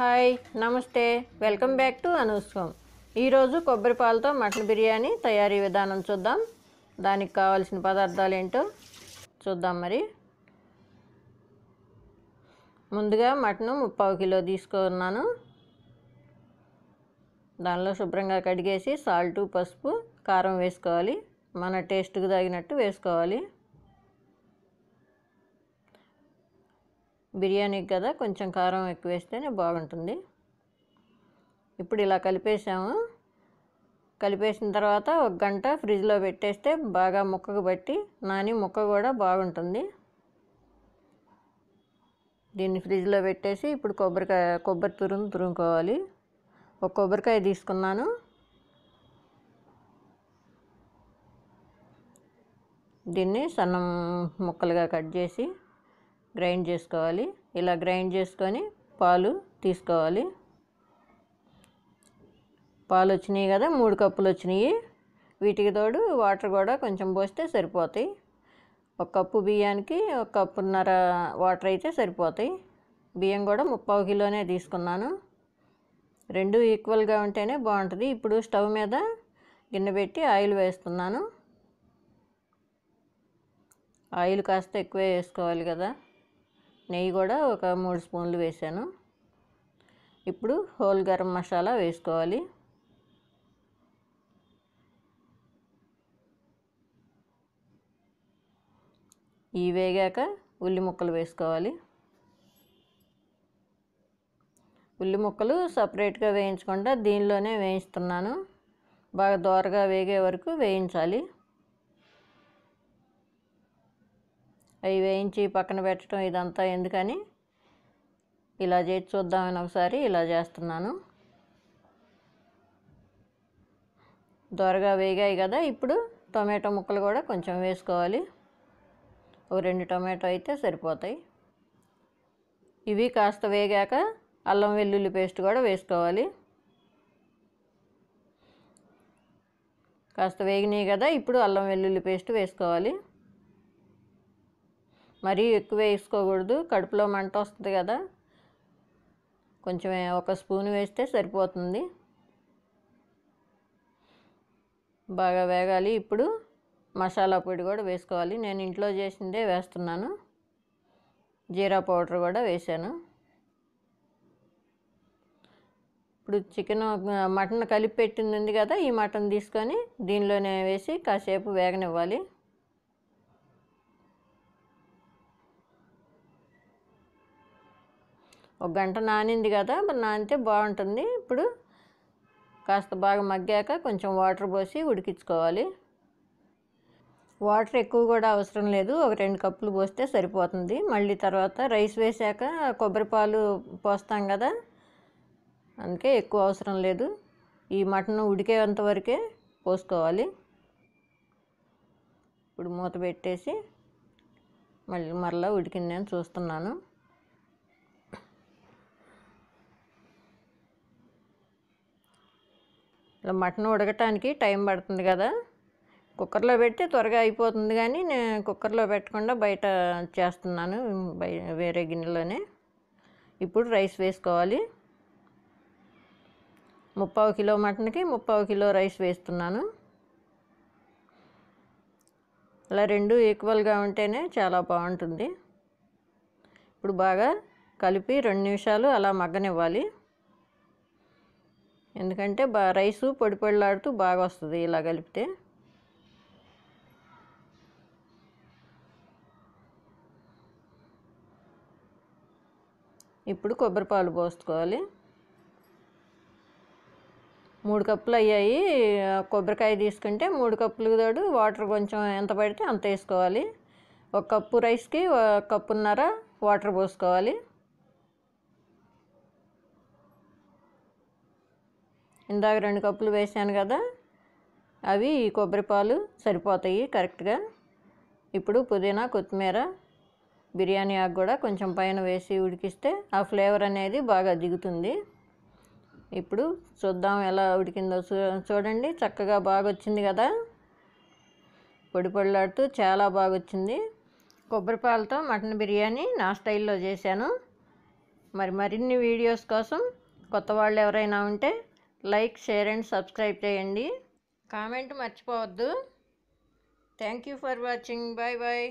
hi నమస్తే welcome back to అనుష్కం ఈరోజు కొబ్బరి పాలతో మటన్ బిర్యానీ తయారీ విధానం చూద్దాం దానికి కావాల్సిన పదార్థాలు ఏంటో చూద్దాం మరి ముందుగా మటను ముప్పావు కిలో తీసుకున్నాను దానిలో శుభ్రంగా కడిగేసి సాల్టు పసుపు కారం వేసుకోవాలి మన టేస్ట్కి తగినట్టు వేసుకోవాలి బిర్యానీకి కదా కొంచెం కారం ఎక్కువ వేస్తేనే బాగుంటుంది ఇప్పుడు ఇలా కలిపేసాము కలిపేసిన తర్వాత ఒక గంట ఫ్రిడ్జ్లో పెట్టేస్తే బాగా ముక్కకు బట్టి నాని ముక్క కూడా బాగుంటుంది దీన్ని ఫ్రిడ్జ్లో పెట్టేసి ఇప్పుడు కొబ్బరికాయ కొబ్బరి తురుము తురుముకోవాలి ఒక కొబ్బరికాయ తీసుకున్నాను దీన్ని సన్నం ముక్కలుగా కట్ చేసి గ్రైండ్ చేసుకోవాలి ఇలా గ్రైండ్ చేసుకొని పాలు తీసుకోవాలి పాలు వచ్చినాయి కదా మూడు కప్పులు వచ్చినాయి వీటికి తోడు వాటర్ కూడా కొంచెం పోస్తే సరిపోతాయి ఒక కప్పు బియ్యానికి ఒక కప్పున్నర వాటర్ అయితే సరిపోతాయి బియ్యం కూడా ముప్పావు కిలోనే తీసుకున్నాను రెండు ఈక్వల్గా ఉంటేనే బాగుంటుంది ఇప్పుడు స్టవ్ మీద గిన్నె పెట్టి ఆయిల్ వేస్తున్నాను ఆయిల్ కాస్త ఎక్కువే వేసుకోవాలి కదా నెయ్యి కూడా ఒక మూడు స్పూన్లు వేసాను ఇప్పుడు హోల్ గరం మసాలా వేసుకోవాలి ఈ వేగాక ఉల్లి ముక్కలు వేసుకోవాలి ఉల్లి ముక్కలు సపరేట్గా వేయించకుండా దీనిలోనే వేయిస్తున్నాను బాగా దోరగా వేగే వరకు వేయించాలి అవి వేయించి పక్కన పెట్టడం ఇదంతా ఎందుకని ఇలా చేసి చూద్దామని ఒకసారి ఇలా చేస్తున్నాను దొరగా వేగాయి కదా ఇప్పుడు టొమాటో ముక్కలు కూడా కొంచెం వేసుకోవాలి ఓ రెండు టొమాటో అయితే సరిపోతాయి ఇవి కాస్త వేగాక అల్లం వెల్లుల్లి పేస్ట్ కూడా వేసుకోవాలి కాస్త వేగినాయి కదా ఇప్పుడు అల్లం వెల్లుల్లి పేస్ట్ వేసుకోవాలి మరీ ఎక్కువ వేసుకోకూడదు కడుపులో మంట వస్తుంది కదా కొంచెం ఒక స్పూన్ వేస్తే సరిపోతుంది బాగా వేగాలి ఇప్పుడు మసాలా పొడి కూడా వేసుకోవాలి నేను ఇంట్లో చేసిందే వేస్తున్నాను జీరా పౌడర్ కూడా వేసాను ఇప్పుడు చికెన్ మటన్ కలిపి పెట్టింది కదా ఈ మటన్ తీసుకొని దీనిలోనే వేసి కాసేపు వేగనివ్వాలి ఒక గంట నానింది కదా మరి నానితే బాగుంటుంది ఇప్పుడు కాస్త బాగా మగ్గాక కొంచెం వాటర్ పోసి ఉడికించుకోవాలి వాటర్ ఎక్కువ కూడా అవసరం లేదు ఒక రెండు కప్పులు పోస్తే సరిపోతుంది మళ్ళీ తర్వాత రైస్ వేసాక కొబ్బరి పాలు పోస్తాం కదా అందుకే ఎక్కువ అవసరం లేదు ఈ మటన్ ఉడికేంత వరకే పోసుకోవాలి ఇప్పుడు మూత పెట్టేసి మళ్ళీ మరలా ఉడికింది నేను చూస్తున్నాను ఇలా మటన్ ఉడకటానికి టైం పడుతుంది కదా కుక్కర్లో పెడితే త్వరగా అయిపోతుంది కానీ నేను కుక్కర్లో పెట్టకుండా బయట చేస్తున్నాను వేరే గిన్నెలోనే ఇప్పుడు రైస్ వేసుకోవాలి ముప్పావు కిలో మటన్కి ముప్పావు కిలో రైస్ వేస్తున్నాను అలా రెండు ఈక్వల్గా ఉంటేనే చాలా బాగుంటుంది ఇప్పుడు బాగా కలిపి రెండు నిమిషాలు అలా మగ్గనివ్వాలి ఎందుకంటే బా రైసు పొడి పొడిలాడుతూ బాగా వస్తుంది ఇలా కలిపితే ఇప్పుడు కొబ్బరి పాలు పోసుకోవాలి మూడు కప్పులు అయ్యాయి కొబ్బరికాయ తీసుకుంటే మూడు కప్పులు తోడు వాటర్ కొంచెం ఎంత పడితే అంత వేసుకోవాలి ఒక కప్పు రైస్కి ఒక కప్పున్నర వాటర్ పోసుకోవాలి ఇందాక రెండు కప్పులు వేసాను కదా అవి ఈ కొబ్బరిపాలు సరిపోతాయి కరెక్ట్గా ఇప్పుడు పుదీనా కొత్తిమీర బిర్యానీ ఆకు కూడా కొంచెం పైన వేసి ఉడికిస్తే ఆ ఫ్లేవర్ అనేది బాగా దిగుతుంది ఇప్పుడు చూద్దాం ఎలా ఉడికిందో చూడండి చక్కగా బాగా వచ్చింది కదా పొడి పొడిలాడుతూ చాలా బాగా వచ్చింది కొబ్బరిపాలతో మటన్ బిర్యానీ నా స్టైల్లో చేశాను మరి మరిన్ని వీడియోస్ కోసం కొత్త వాళ్ళు ఎవరైనా ఉంటే లైక్ షేర్ అండ్ సబ్స్క్రైబ్ చేయండి కామెంట్ మర్చిపోవద్దు thank you for watching bye bye